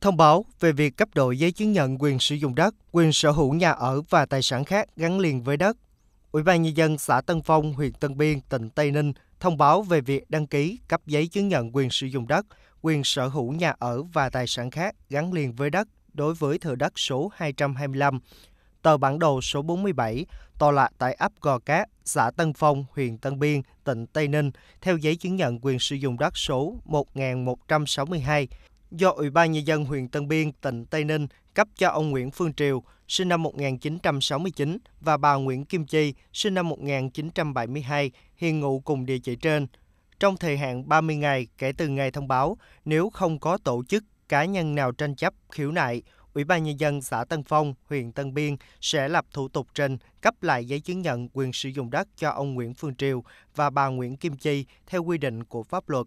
thông báo về việc cấp đổi giấy chứng nhận quyền sử dụng đất, quyền sở hữu nhà ở và tài sản khác gắn liền với đất. Ủy ban nhân dân xã Tân Phong, huyện Tân Biên, tỉnh Tây Ninh thông báo về việc đăng ký cấp giấy chứng nhận quyền sử dụng đất, quyền sở hữu nhà ở và tài sản khác gắn liền với đất đối với thửa đất số 225, tờ bản đồ số 47, tọa lạc tại ấp Gò Cát, xã Tân Phong, huyện Tân Biên, tỉnh Tây Ninh, theo giấy chứng nhận quyền sử dụng đất số 1162 do Ủy ban Nhân dân huyện Tân Biên, tỉnh Tây Ninh cấp cho ông Nguyễn Phương Triều, sinh năm 1969 và bà Nguyễn Kim Chi, sinh năm 1972, hiện ngụ cùng địa chỉ trên. Trong thời hạn 30 ngày kể từ ngày thông báo, nếu không có tổ chức cá nhân nào tranh chấp, khiếu nại, Ủy ban Nhân dân xã Tân Phong, huyện Tân Biên sẽ lập thủ tục trình cấp lại giấy chứng nhận quyền sử dụng đất cho ông Nguyễn Phương Triều và bà Nguyễn Kim Chi theo quy định của pháp luật.